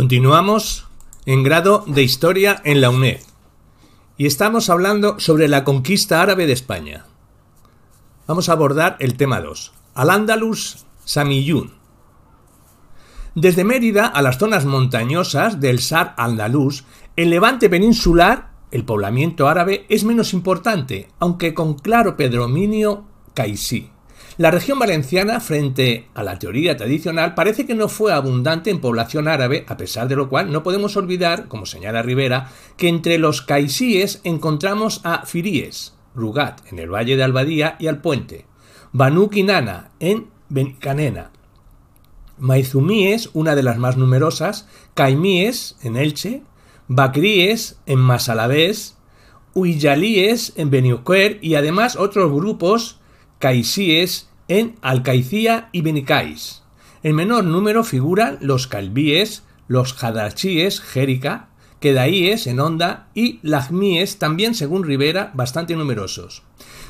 Continuamos en grado de historia en la UNED y estamos hablando sobre la conquista árabe de España. Vamos a abordar el tema 2, Al-Ándalus Samiyun. Desde Mérida a las zonas montañosas del Sar andaluz, el levante peninsular, el poblamiento árabe, es menos importante, aunque con claro predominio caisí. La región valenciana, frente a la teoría tradicional, parece que no fue abundante en población árabe, a pesar de lo cual no podemos olvidar, como señala Rivera, que entre los caisíes encontramos a Firíes, Rugat, en el valle de Albadía y al puente, Banu Kinana, en Bencanena, Maizumíes, una de las más numerosas, Caimíes, en Elche, Bacríes, en Masalabés, Huyalíes, en Beniuquer y además otros grupos caisíes en Alcaicía y Benicais. En menor número figuran los Calvíes, los Jadachíes, Jérica, quedaíes en Onda y lagmíes, también según Rivera, bastante numerosos.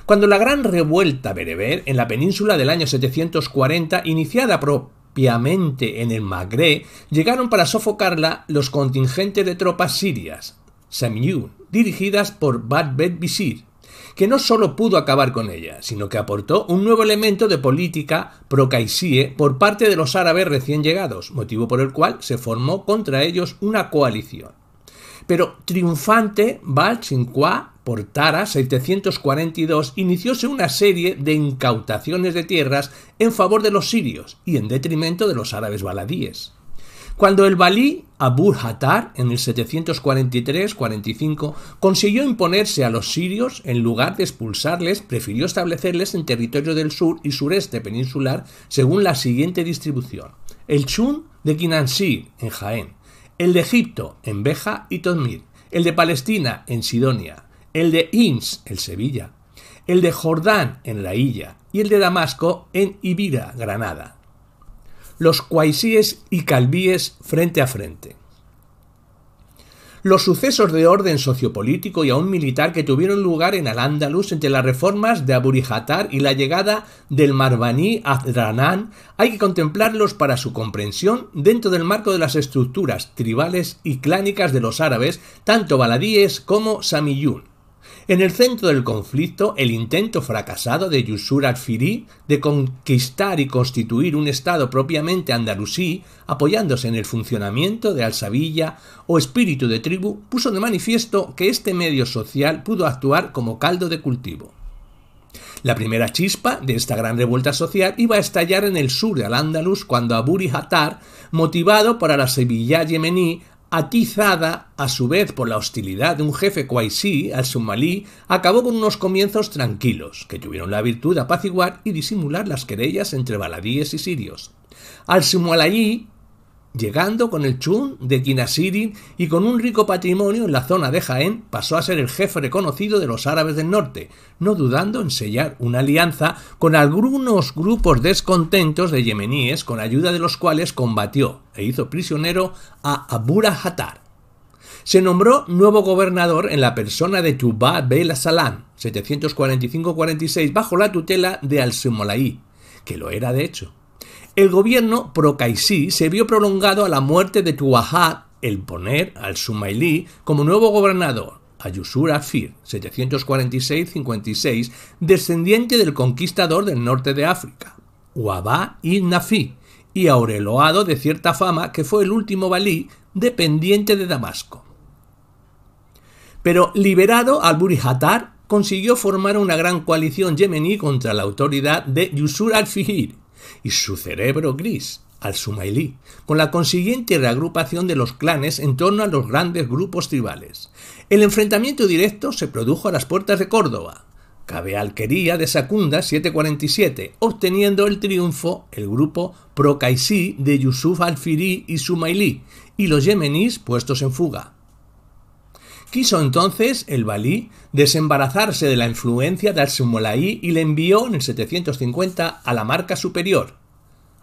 Cuando la gran revuelta bereber en la península del año 740, iniciada propiamente en el Magré, llegaron para sofocarla los contingentes de tropas sirias, Samiyun, dirigidas por Bet Bishir, que no solo pudo acabar con ella, sino que aportó un nuevo elemento de política pro por parte de los árabes recién llegados, motivo por el cual se formó contra ellos una coalición. Pero triunfante, Balchincua por Tara 742 inicióse una serie de incautaciones de tierras en favor de los sirios y en detrimento de los árabes baladíes cuando el balí Abu Hattar, en el 743-45, consiguió imponerse a los sirios, en lugar de expulsarles, prefirió establecerles en territorio del sur y sureste peninsular, según la siguiente distribución. El Chun de Kinansir en Jaén, el de Egipto, en Beja y tomir el de Palestina, en Sidonia, el de Ins, en Sevilla, el de Jordán, en La Hilla, y el de Damasco, en Ibira, Granada los cuaisíes y calvíes frente a frente. Los sucesos de orden sociopolítico y aún militar que tuvieron lugar en Al-Ándalus entre las reformas de Aburijatar y la llegada del Marbaní a hay que contemplarlos para su comprensión dentro del marco de las estructuras tribales y clánicas de los árabes, tanto baladíes como samiyún. En el centro del conflicto, el intento fracasado de Yusur al-Firi de conquistar y constituir un Estado propiamente andalusí, apoyándose en el funcionamiento de Alzavilla o espíritu de tribu, puso de manifiesto que este medio social pudo actuar como caldo de cultivo. La primera chispa de esta gran revuelta social iba a estallar en el sur de Al-Ándalus cuando Aburi Hattar, motivado por la Sevilla yemení, atizada a su vez por la hostilidad de un jefe Kwaisi al sumalí, acabó con unos comienzos tranquilos, que tuvieron la virtud de apaciguar y disimular las querellas entre baladíes y sirios. Al-Sumalayí llegando con el chun de Kinasiri y con un rico patrimonio en la zona de Jaén, pasó a ser el jefe reconocido de los árabes del norte, no dudando en sellar una alianza con algunos grupos descontentos de yemeníes, con ayuda de los cuales combatió e hizo prisionero a Abura Hatar. Se nombró nuevo gobernador en la persona de Tuba Bel Salam, 745-46, bajo la tutela de al sumolai que lo era de hecho. El gobierno pro se vio prolongado a la muerte de Tuahat, el poner al Sumailí como nuevo gobernador, Ayusur Afir, 746-56, descendiente del conquistador del norte de África, Wabah y Nafi, y aureloado de cierta fama que fue el último valí dependiente de Damasco. Pero liberado, al-Burihatar consiguió formar una gran coalición yemení contra la autoridad de Yusur al-Fihir y su cerebro gris, al Sumailí, con la consiguiente reagrupación de los clanes en torno a los grandes grupos tribales. El enfrentamiento directo se produjo a las puertas de Córdoba. Cabe alquería de Sacunda 747, obteniendo el triunfo el grupo Procaisí de Yusuf al-Firí y Sumailí, y los yemeníes puestos en fuga. Quiso entonces el balí desembarazarse de la influencia de al y le envió en el 750 a la marca superior,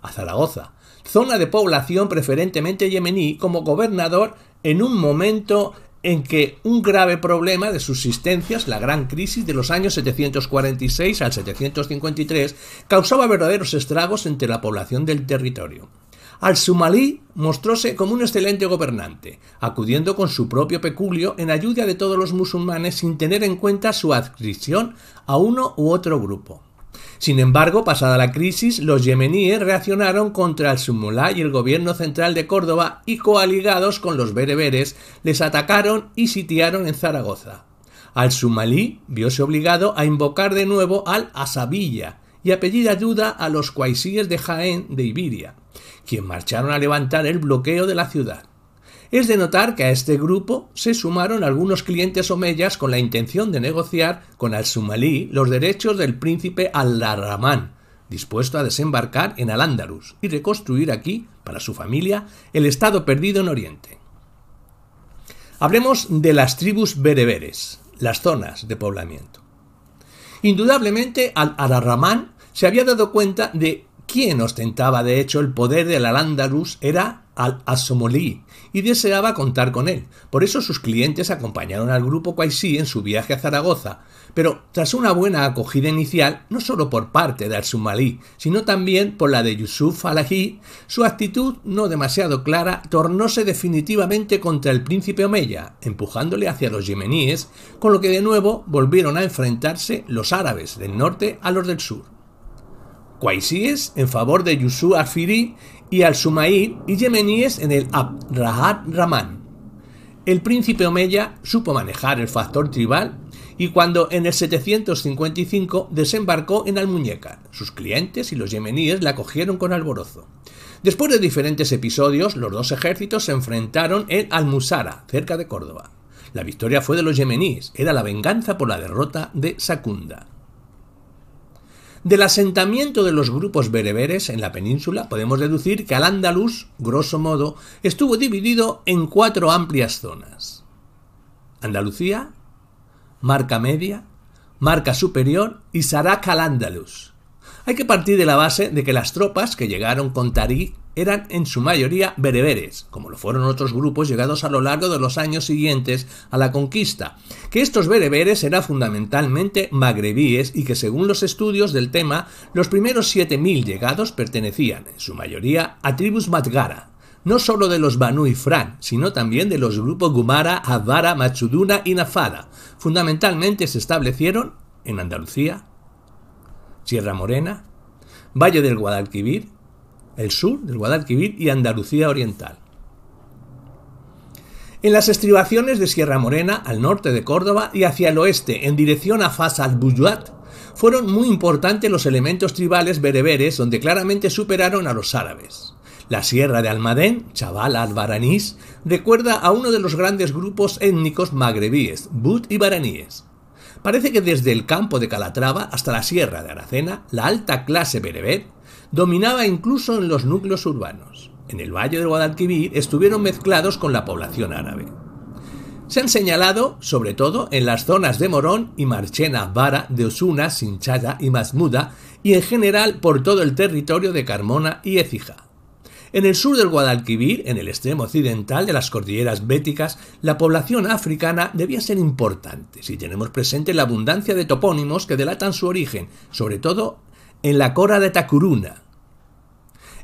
a Zaragoza, zona de población preferentemente yemení, como gobernador en un momento en que un grave problema de subsistencias, la gran crisis de los años 746 al 753, causaba verdaderos estragos entre la población del territorio al-Sumalí mostróse como un excelente gobernante, acudiendo con su propio peculio en ayuda de todos los musulmanes sin tener en cuenta su adscripción a uno u otro grupo. Sin embargo, pasada la crisis, los yemeníes reaccionaron contra al Sumulá y el gobierno central de Córdoba y coaligados con los bereberes, les atacaron y sitiaron en Zaragoza. Al-Sumalí viose obligado a invocar de nuevo al Asabilla y a pedir ayuda a los cuaisíes de Jaén de Ibiria quien marcharon a levantar el bloqueo de la ciudad. Es de notar que a este grupo se sumaron algunos clientes omeyas con la intención de negociar con al-Sumalí los derechos del príncipe al-Rahman, dispuesto a desembarcar en al y reconstruir aquí, para su familia, el estado perdido en Oriente. Hablemos de las tribus bereberes, las zonas de poblamiento. Indudablemente, al rahman se había dado cuenta de quien ostentaba de hecho el poder del al landarus era Al-Asomolí y deseaba contar con él. Por eso sus clientes acompañaron al grupo Kwaisi en su viaje a Zaragoza. Pero tras una buena acogida inicial, no solo por parte de Al-Sumalí, sino también por la de Yusuf al Ají, su actitud no demasiado clara tornóse definitivamente contra el príncipe Omeya, empujándole hacia los yemeníes, con lo que de nuevo volvieron a enfrentarse los árabes del norte a los del sur en favor de Yusuf Afiri y al-Sumaí y yemeníes en el Abd Rahman. El príncipe Omeya supo manejar el factor tribal y cuando en el 755 desembarcó en Almuñeca, sus clientes y los yemeníes la cogieron con alborozo. Después de diferentes episodios, los dos ejércitos se enfrentaron en Almusara, cerca de Córdoba. La victoria fue de los yemeníes, era la venganza por la derrota de Sakunda. Del asentamiento de los grupos bereberes en la península podemos deducir que al andalus grosso modo, estuvo dividido en cuatro amplias zonas. Andalucía, Marca Media, Marca Superior y saracal al Hay que partir de la base de que las tropas que llegaron con Tarí eran en su mayoría bereberes, como lo fueron otros grupos llegados a lo largo de los años siguientes a la conquista, que estos bereberes eran fundamentalmente magrebíes y que según los estudios del tema, los primeros 7.000 llegados pertenecían, en su mayoría, a tribus matgara, no solo de los Banu y Fran, sino también de los grupos Gumara, Avara, Machuduna y Nafada. Fundamentalmente se establecieron en Andalucía, Sierra Morena, Valle del Guadalquivir, el sur del Guadalquivir y Andalucía Oriental. En las estribaciones de Sierra Morena, al norte de Córdoba y hacia el oeste, en dirección a Fas al Buyuat, fueron muy importantes los elementos tribales bereberes donde claramente superaron a los árabes. La sierra de Almadén, Chaval al-Baranís, recuerda a uno de los grandes grupos étnicos magrebíes, but y Baraníes. Parece que desde el campo de Calatrava hasta la sierra de Aracena, la alta clase bereber dominaba incluso en los núcleos urbanos. En el valle de Guadalquivir estuvieron mezclados con la población árabe. Se han señalado, sobre todo, en las zonas de Morón y Marchena Vara de Osuna, Sinchaya y Masmuda, y en general por todo el territorio de Carmona y Écija. En el sur del Guadalquivir, en el extremo occidental de las cordilleras béticas, la población africana debía ser importante, si tenemos presente la abundancia de topónimos que delatan su origen, sobre todo en la cora de Tacuruna.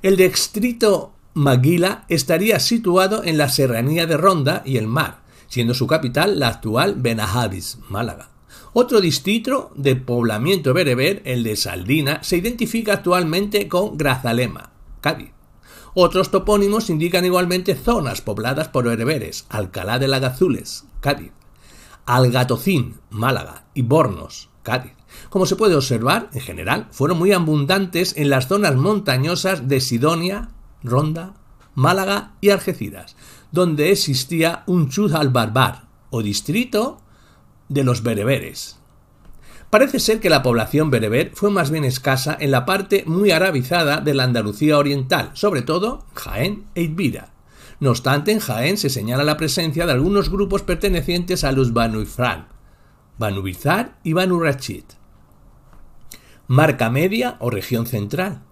El distrito Maguila estaría situado en la serranía de Ronda y el mar, siendo su capital la actual Benahavis, Málaga. Otro distrito de poblamiento bereber, el de Saldina, se identifica actualmente con Grazalema, Cádiz. Otros topónimos indican igualmente zonas pobladas por bereberes, Alcalá de Lagazules, Cádiz, Algatocín, Málaga y Bornos, Cádiz. Como se puede observar, en general, fueron muy abundantes en las zonas montañosas de Sidonia, Ronda, Málaga y Algeciras, donde existía un chuz al barbar o distrito de los bereberes. Parece ser que la población bereber fue más bien escasa en la parte muy arabizada de la Andalucía oriental, sobre todo Jaén e Idvira. No obstante, en Jaén se señala la presencia de algunos grupos pertenecientes a los Banu Ifran, Banu Bizar y Banu Rachid. Marca media o región central.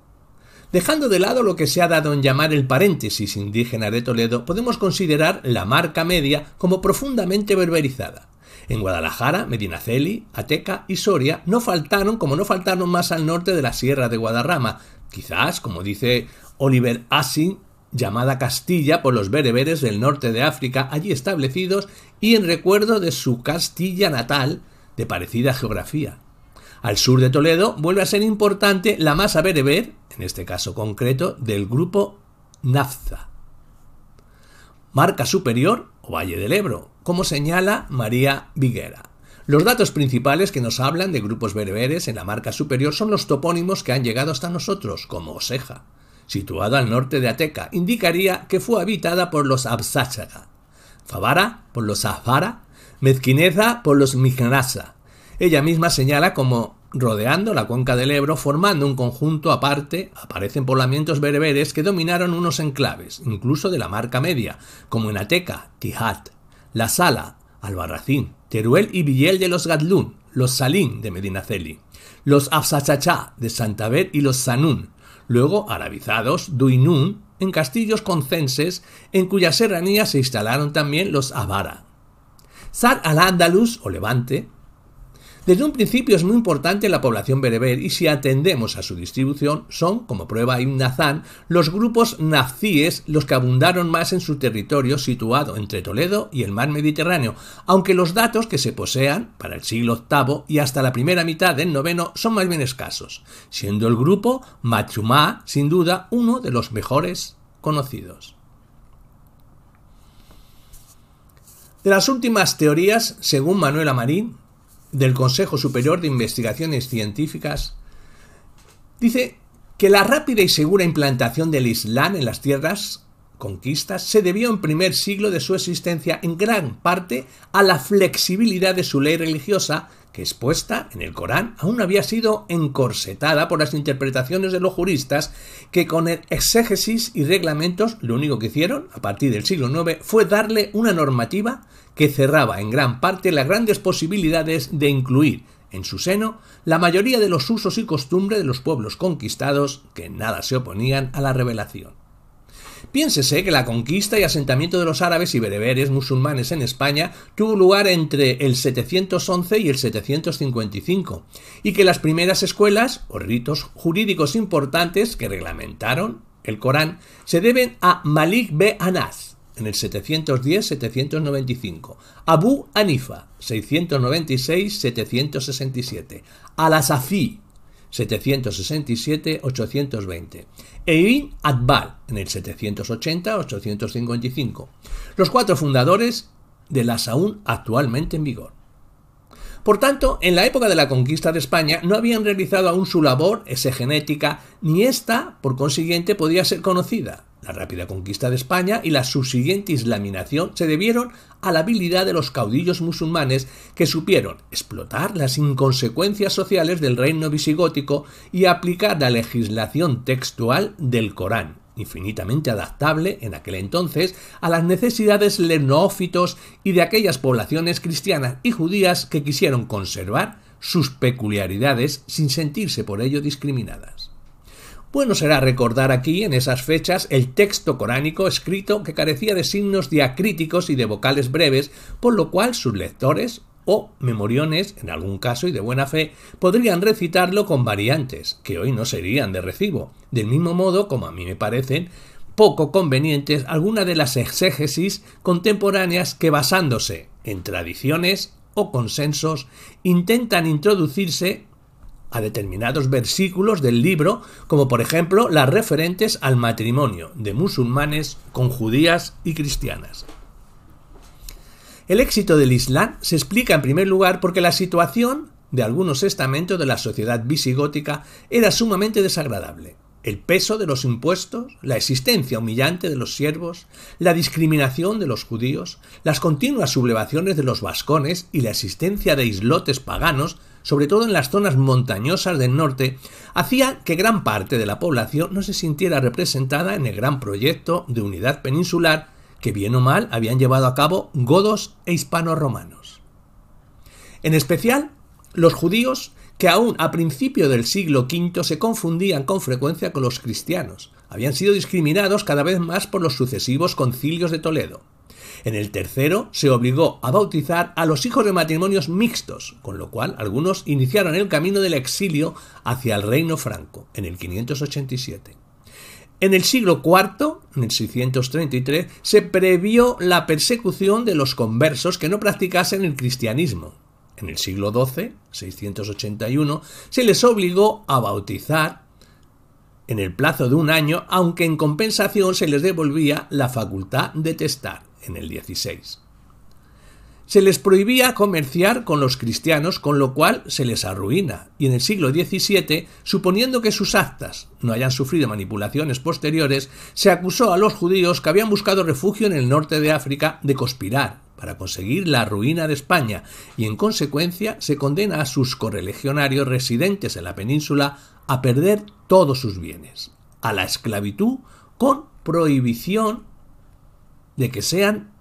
Dejando de lado lo que se ha dado en llamar el paréntesis indígena de Toledo, podemos considerar la marca media como profundamente berberizada. En mm. Guadalajara, Medinaceli, Ateca y Soria no faltaron como no faltaron más al norte de la Sierra de Guadarrama, quizás, como dice Oliver Assing, llamada Castilla por los bereberes del norte de África allí establecidos y en recuerdo de su Castilla natal, de parecida geografía. Al sur de Toledo vuelve a ser importante la masa bereber, en este caso concreto, del grupo Nafza. Marca superior o Valle del Ebro, como señala María Viguera. Los datos principales que nos hablan de grupos bereberes en la marca superior son los topónimos que han llegado hasta nosotros, como Oseja, situado al norte de Ateca, indicaría que fue habitada por los Absáchaga, Favara por los Afara, Mezquineza por los Mijnasa. Ella misma señala como rodeando la cuenca del Ebro, formando un conjunto aparte, aparecen poblamientos bereberes que dominaron unos enclaves, incluso de la marca media, como en Ateca, Tijat, la Sala, Albarracín, Teruel y Villel de los Gadlún, los Salín de Medinaceli, los Afsachachá de Santaver y los Sanún, luego arabizados, Duinún, en castillos concenses, en cuyas serranías se instalaron también los Avara. Sar al-Ándalus o Levante, desde un principio es muy importante la población bereber y si atendemos a su distribución son, como prueba Ibn los grupos nazíes los que abundaron más en su territorio situado entre Toledo y el mar Mediterráneo, aunque los datos que se posean para el siglo VIII y hasta la primera mitad del IX son más bien escasos, siendo el grupo Machumá sin duda uno de los mejores conocidos. De las últimas teorías, según Manuel Marín, del Consejo Superior de Investigaciones Científicas, dice que la rápida y segura implantación del Islam en las tierras conquistas se debió en primer siglo de su existencia en gran parte a la flexibilidad de su ley religiosa que expuesta en el Corán aún había sido encorsetada por las interpretaciones de los juristas que con el exégesis y reglamentos lo único que hicieron a partir del siglo IX fue darle una normativa que cerraba en gran parte las grandes posibilidades de incluir en su seno la mayoría de los usos y costumbres de los pueblos conquistados que nada se oponían a la revelación. Piénsese que la conquista y asentamiento de los árabes y bereberes musulmanes en España tuvo lugar entre el 711 y el 755, y que las primeras escuelas o ritos jurídicos importantes que reglamentaron el Corán se deben a Malik B. Anas en el 710-795, Abu Anifa 696-767, Al-Asafi 767-820 e Ibn Adbal en el 780-855, los cuatro fundadores de las aún actualmente en vigor. Por tanto, en la época de la conquista de España no habían realizado aún su labor exegenética, ni ésta, por consiguiente, podía ser conocida. La rápida conquista de España y la subsiguiente islaminación se debieron a la habilidad de los caudillos musulmanes que supieron explotar las inconsecuencias sociales del reino visigótico y aplicar la legislación textual del Corán, infinitamente adaptable en aquel entonces a las necesidades lenófitos y de aquellas poblaciones cristianas y judías que quisieron conservar sus peculiaridades sin sentirse por ello discriminadas. Bueno será recordar aquí, en esas fechas, el texto coránico escrito que carecía de signos diacríticos y de vocales breves, por lo cual sus lectores o memoriones, en algún caso y de buena fe, podrían recitarlo con variantes, que hoy no serían de recibo, del mismo modo como a mí me parecen poco convenientes algunas de las exégesis contemporáneas que basándose en tradiciones o consensos intentan introducirse a determinados versículos del libro, como por ejemplo las referentes al matrimonio de musulmanes con judías y cristianas. El éxito del Islam se explica en primer lugar porque la situación de algunos estamentos de la sociedad visigótica era sumamente desagradable. El peso de los impuestos, la existencia humillante de los siervos, la discriminación de los judíos, las continuas sublevaciones de los vascones y la existencia de islotes paganos sobre todo en las zonas montañosas del norte, hacía que gran parte de la población no se sintiera representada en el gran proyecto de unidad peninsular que bien o mal habían llevado a cabo godos e hispanoromanos. En especial, los judíos, que aún a principio del siglo V se confundían con frecuencia con los cristianos, habían sido discriminados cada vez más por los sucesivos concilios de Toledo. En el tercero se obligó a bautizar a los hijos de matrimonios mixtos, con lo cual algunos iniciaron el camino del exilio hacia el reino franco, en el 587. En el siglo IV, en el 633, se previó la persecución de los conversos que no practicasen el cristianismo. En el siglo XII, 681, se les obligó a bautizar en el plazo de un año, aunque en compensación se les devolvía la facultad de testar en el 16. Se les prohibía comerciar con los cristianos, con lo cual se les arruina, y en el siglo XVII, suponiendo que sus actas no hayan sufrido manipulaciones posteriores, se acusó a los judíos que habían buscado refugio en el norte de África de conspirar para conseguir la ruina de España, y en consecuencia se condena a sus correligionarios residentes en la península a perder todos sus bienes, a la esclavitud con prohibición de que sean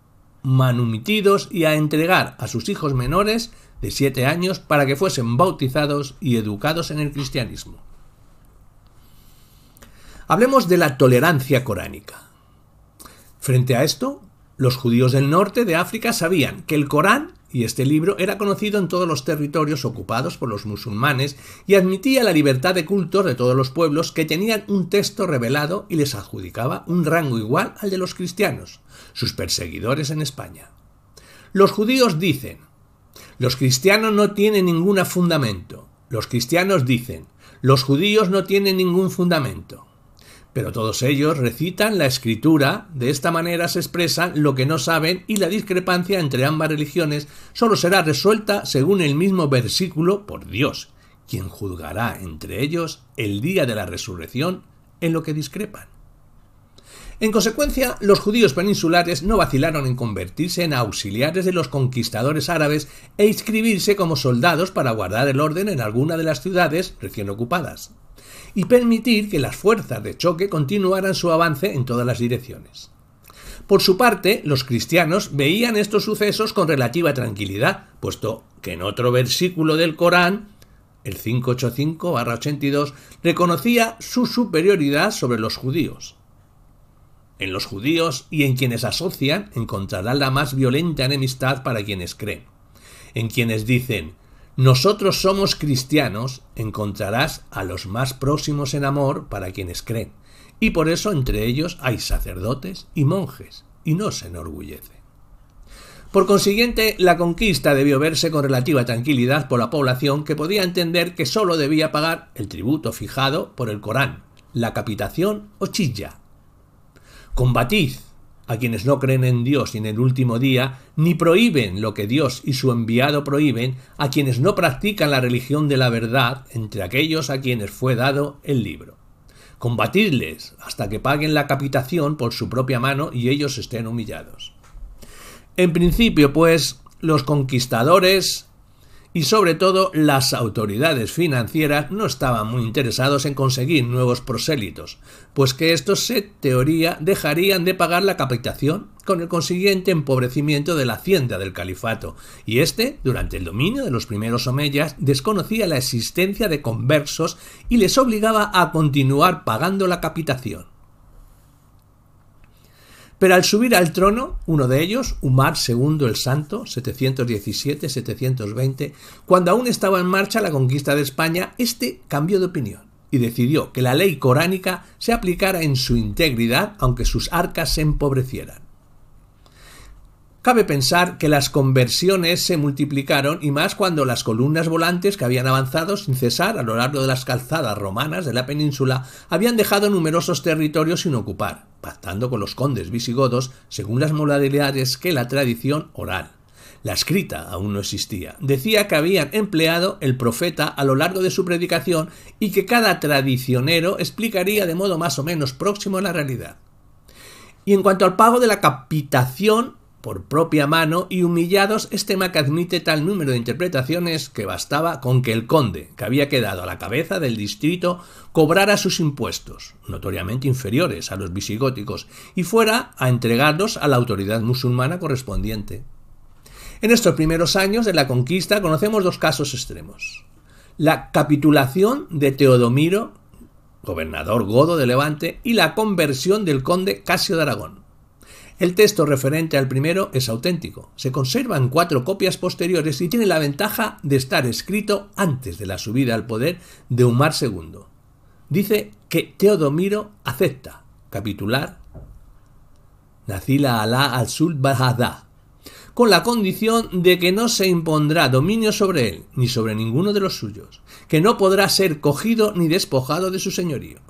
manumitidos y a entregar a sus hijos menores de siete años para que fuesen bautizados y educados en el cristianismo. Hablemos de la tolerancia coránica. Frente a esto, los judíos del norte de África sabían que el Corán y este libro era conocido en todos los territorios ocupados por los musulmanes y admitía la libertad de culto de todos los pueblos que tenían un texto revelado y les adjudicaba un rango igual al de los cristianos, sus perseguidores en España. Los judíos dicen, los cristianos no tienen ningún fundamento. Los cristianos dicen, los judíos no tienen ningún fundamento. Pero todos ellos recitan la escritura, de esta manera se expresan lo que no saben y la discrepancia entre ambas religiones solo será resuelta según el mismo versículo por Dios, quien juzgará entre ellos el día de la resurrección en lo que discrepan. En consecuencia, los judíos peninsulares no vacilaron en convertirse en auxiliares de los conquistadores árabes e inscribirse como soldados para guardar el orden en alguna de las ciudades recién ocupadas y permitir que las fuerzas de choque continuaran su avance en todas las direcciones. Por su parte, los cristianos veían estos sucesos con relativa tranquilidad, puesto que en otro versículo del Corán, el 585-82, reconocía su superioridad sobre los judíos. En los judíos y en quienes asocian encontrarán la más violenta enemistad para quienes creen, en quienes dicen nosotros somos cristianos, encontrarás a los más próximos en amor para quienes creen, y por eso entre ellos hay sacerdotes y monjes, y no se enorgullece. Por consiguiente, la conquista debió verse con relativa tranquilidad por la población que podía entender que sólo debía pagar el tributo fijado por el Corán, la capitación o chilla. Combatid, a quienes no creen en Dios y en el último día, ni prohíben lo que Dios y su enviado prohíben a quienes no practican la religión de la verdad entre aquellos a quienes fue dado el libro. Combatidles hasta que paguen la capitación por su propia mano y ellos estén humillados. En principio, pues, los conquistadores y sobre todo las autoridades financieras no estaban muy interesados en conseguir nuevos prosélitos, pues que estos se teoría dejarían de pagar la capitación con el consiguiente empobrecimiento de la hacienda del califato, y este, durante el dominio de los primeros omeyas, desconocía la existencia de conversos y les obligaba a continuar pagando la capitación. Pero al subir al trono, uno de ellos, Umar II el Santo, 717-720, cuando aún estaba en marcha la conquista de España, este cambió de opinión y decidió que la ley coránica se aplicara en su integridad aunque sus arcas se empobrecieran. Cabe pensar que las conversiones se multiplicaron y más cuando las columnas volantes que habían avanzado sin cesar a lo largo de las calzadas romanas de la península habían dejado numerosos territorios sin ocupar, pactando con los condes visigodos según las modalidades que la tradición oral. La escrita aún no existía. Decía que habían empleado el profeta a lo largo de su predicación y que cada tradicionero explicaría de modo más o menos próximo a la realidad. Y en cuanto al pago de la capitación, por propia mano y humillados, este Mac admite tal número de interpretaciones que bastaba con que el conde, que había quedado a la cabeza del distrito, cobrara sus impuestos, notoriamente inferiores a los visigóticos, y fuera a entregarlos a la autoridad musulmana correspondiente. En estos primeros años de la conquista conocemos dos casos extremos. La capitulación de Teodomiro, gobernador godo de Levante, y la conversión del conde Casio de Aragón el texto referente al primero es auténtico. Se conservan cuatro copias posteriores y tiene la ventaja de estar escrito antes de la subida al poder de Umar II. Dice que Teodomiro acepta capitular Nacila Alá al-Sul Bahadá, con la condición de que no se impondrá dominio sobre él ni sobre ninguno de los suyos, que no podrá ser cogido ni despojado de su señorío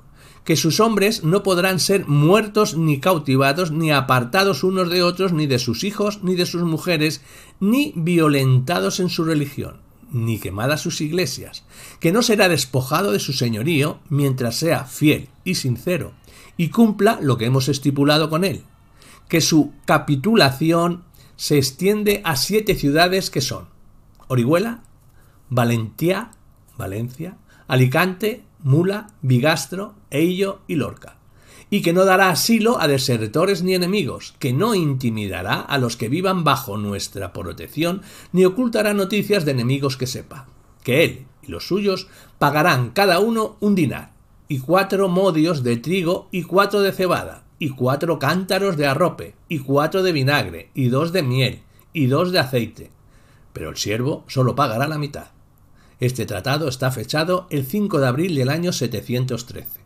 que sus hombres no podrán ser muertos ni cautivados, ni apartados unos de otros, ni de sus hijos, ni de sus mujeres, ni violentados en su religión, ni quemadas sus iglesias, que no será despojado de su señorío mientras sea fiel y sincero, y cumpla lo que hemos estipulado con él, que su capitulación se extiende a siete ciudades que son Orihuela, Valentía, Valencia, Alicante, Mula, Bigastro, ello y Lorca, y que no dará asilo a desertores ni enemigos, que no intimidará a los que vivan bajo nuestra protección, ni ocultará noticias de enemigos que sepa, que él y los suyos pagarán cada uno un dinar, y cuatro modios de trigo y cuatro de cebada, y cuatro cántaros de arrope, y cuatro de vinagre, y dos de miel, y dos de aceite. Pero el siervo solo pagará la mitad. Este tratado está fechado el 5 de abril del año 713.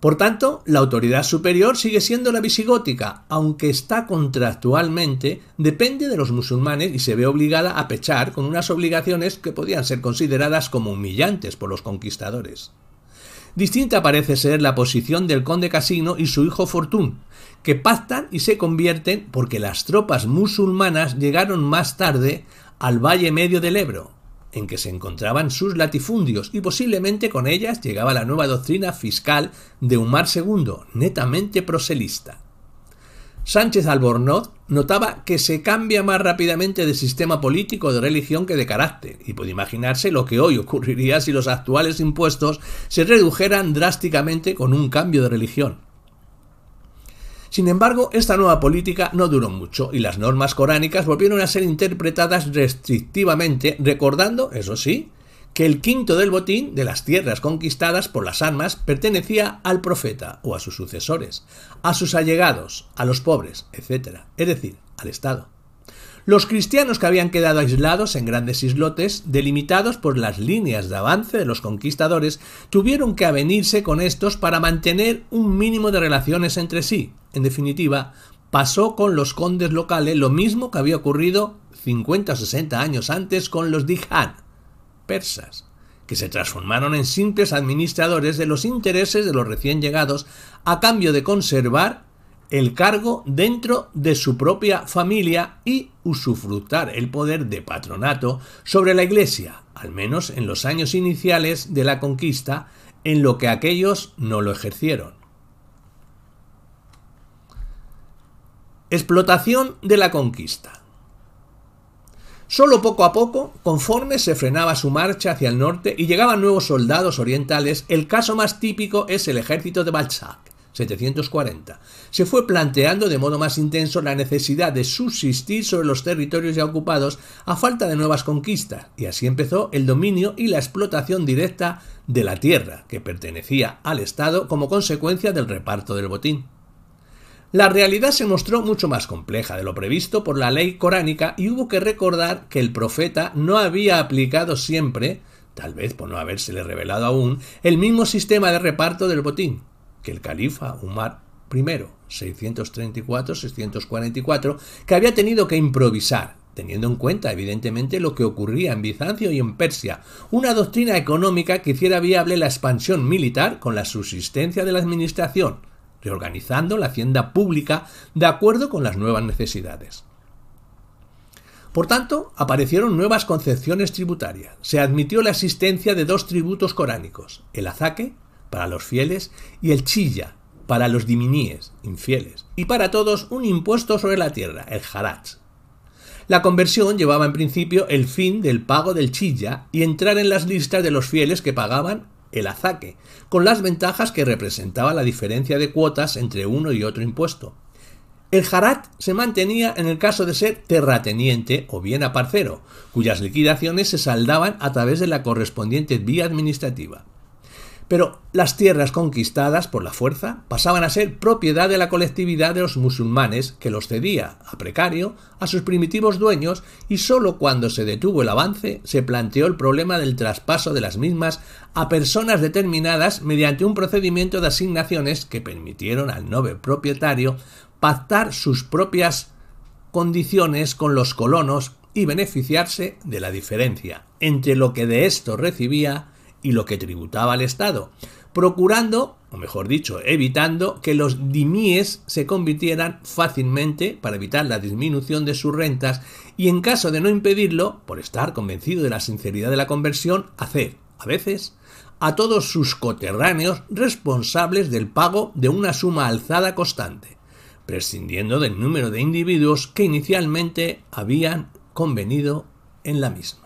Por tanto, la autoridad superior sigue siendo la visigótica, aunque está contractualmente, depende de los musulmanes y se ve obligada a pechar con unas obligaciones que podían ser consideradas como humillantes por los conquistadores. Distinta parece ser la posición del conde Casino y su hijo Fortún, que pactan y se convierten porque las tropas musulmanas llegaron más tarde al valle medio del Ebro, en que se encontraban sus latifundios, y posiblemente con ellas llegaba la nueva doctrina fiscal de Umar II, netamente proselista. Sánchez Albornoz notaba que se cambia más rápidamente de sistema político de religión que de carácter, y puede imaginarse lo que hoy ocurriría si los actuales impuestos se redujeran drásticamente con un cambio de religión. Sin embargo, esta nueva política no duró mucho y las normas coránicas volvieron a ser interpretadas restrictivamente, recordando, eso sí, que el quinto del botín de las tierras conquistadas por las armas pertenecía al profeta o a sus sucesores, a sus allegados, a los pobres, etc., es decir, al Estado. Los cristianos que habían quedado aislados en grandes islotes, delimitados por las líneas de avance de los conquistadores, tuvieron que avenirse con estos para mantener un mínimo de relaciones entre sí, en definitiva, pasó con los condes locales lo mismo que había ocurrido 50 o 60 años antes con los Dijan, persas, que se transformaron en simples administradores de los intereses de los recién llegados a cambio de conservar el cargo dentro de su propia familia y usufructar el poder de patronato sobre la Iglesia, al menos en los años iniciales de la conquista, en lo que aquellos no lo ejercieron. Explotación de la conquista. Solo poco a poco, conforme se frenaba su marcha hacia el norte y llegaban nuevos soldados orientales, el caso más típico es el ejército de Balzac, 740. Se fue planteando de modo más intenso la necesidad de subsistir sobre los territorios ya ocupados a falta de nuevas conquistas, y así empezó el dominio y la explotación directa de la tierra, que pertenecía al Estado como consecuencia del reparto del botín. La realidad se mostró mucho más compleja de lo previsto por la ley coránica y hubo que recordar que el profeta no había aplicado siempre, tal vez por no habérsele revelado aún, el mismo sistema de reparto del botín que el califa Umar I, 634-644, que había tenido que improvisar teniendo en cuenta evidentemente lo que ocurría en Bizancio y en Persia, una doctrina económica que hiciera viable la expansión militar con la subsistencia de la administración, reorganizando la hacienda pública de acuerdo con las nuevas necesidades. Por tanto, aparecieron nuevas concepciones tributarias. Se admitió la existencia de dos tributos coránicos, el azaque, para los fieles, y el chilla, para los diminíes, infieles, y para todos un impuesto sobre la tierra, el harach. La conversión llevaba en principio el fin del pago del chilla y entrar en las listas de los fieles que pagaban el azaque, con las ventajas que representaba la diferencia de cuotas entre uno y otro impuesto. El jarat se mantenía en el caso de ser terrateniente o bien aparcero, cuyas liquidaciones se saldaban a través de la correspondiente vía administrativa pero las tierras conquistadas por la fuerza pasaban a ser propiedad de la colectividad de los musulmanes que los cedía, a precario, a sus primitivos dueños y sólo cuando se detuvo el avance se planteó el problema del traspaso de las mismas a personas determinadas mediante un procedimiento de asignaciones que permitieron al noble propietario pactar sus propias condiciones con los colonos y beneficiarse de la diferencia entre lo que de esto recibía y lo que tributaba al Estado, procurando, o mejor dicho, evitando que los dimies se convirtieran fácilmente para evitar la disminución de sus rentas y en caso de no impedirlo, por estar convencido de la sinceridad de la conversión, hacer, a veces, a todos sus coterráneos responsables del pago de una suma alzada constante, prescindiendo del número de individuos que inicialmente habían convenido en la misma.